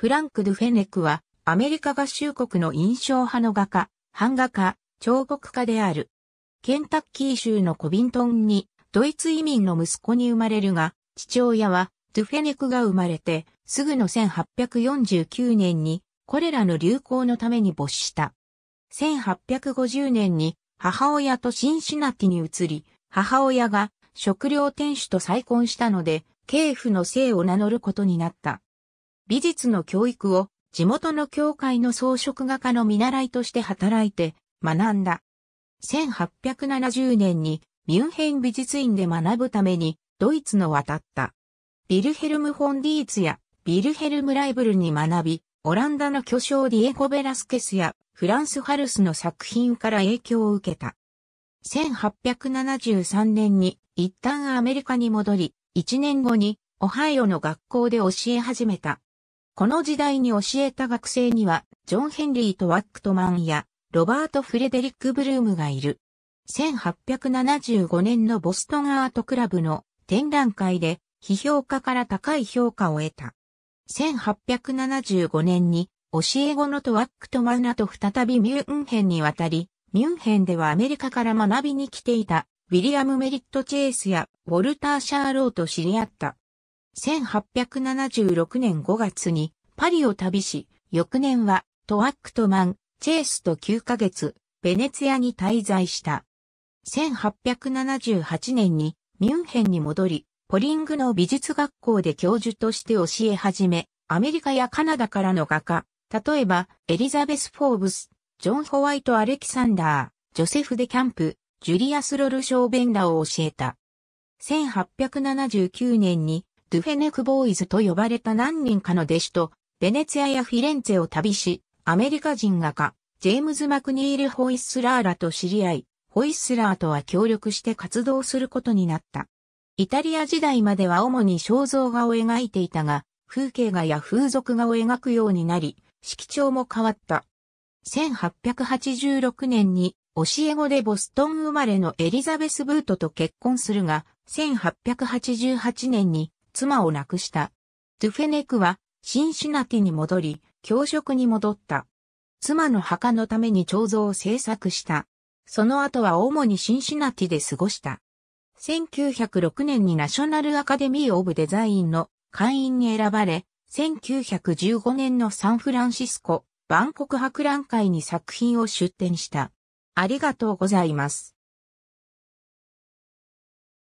フランク・ドゥ・フェネクは、アメリカ合衆国の印象派の画家、版画家、彫刻家である。ケンタッキー州のコビントンに、ドイツ移民の息子に生まれるが、父親は、ドゥ・フェネクが生まれて、すぐの1849年に、これらの流行のために没した。1850年に、母親とシンシナティに移り、母親が食料店主と再婚したので、系譜の姓を名乗ることになった。美術の教育を地元の教会の装飾画家の見習いとして働いて学んだ。1870年にミュンヘン美術院で学ぶためにドイツの渡った。ビルヘルム・フォン・ディーツやビルヘルム・ライブルに学び、オランダの巨匠ディエゴ・ベラスケスやフランス・ハルスの作品から影響を受けた。1873年に一旦アメリカに戻り、1年後にオハイオの学校で教え始めた。この時代に教えた学生には、ジョン・ヘンリー・トワックトマンや、ロバート・フレデリック・ブルームがいる。1875年のボストンアートクラブの展覧会で、批評家から高い評価を得た。1875年に、教え子のトワックトマンらと再びミュンヘンに渡り、ミュンヘンではアメリカから学びに来ていた、ウィリアム・メリット・チェイスや、ウォルター・シャーローと知り合った。1876年5月にパリを旅し、翌年はトワックトマン、チェースと9ヶ月、ベネツィアに滞在した。1878年にミュンヘンに戻り、ポリングの美術学校で教授として教え始め、アメリカやカナダからの画家、例えばエリザベス・フォーブス、ジョン・ホワイト・アレキサンダー、ジョセフ・デ・キャンプ、ジュリアス・ロル・ショーベンらを教えた。1879年にドゥフェネクボーイズと呼ばれた何人かの弟子と、ベネツィアやフィレンツェを旅し、アメリカ人画家、ジェームズ・マクニール・ホイッスラーらと知り合い、ホイッスラーとは協力して活動することになった。イタリア時代までは主に肖像画を描いていたが、風景画や風俗画を描くようになり、色調も変わった。1886年に教え子でボストン生まれのエリザベス・ブートと結婚するが、1888年に妻を亡くした。ドゥフェネクは、シンシナティに戻り、教職に戻った。妻の墓のために彫像を制作した。その後は主にシンシナティで過ごした。1906年にナショナルアカデミー・オブ・デザインの会員に選ばれ、1915年のサンフランシスコ万国博覧会に作品を出展した。ありがとうございます。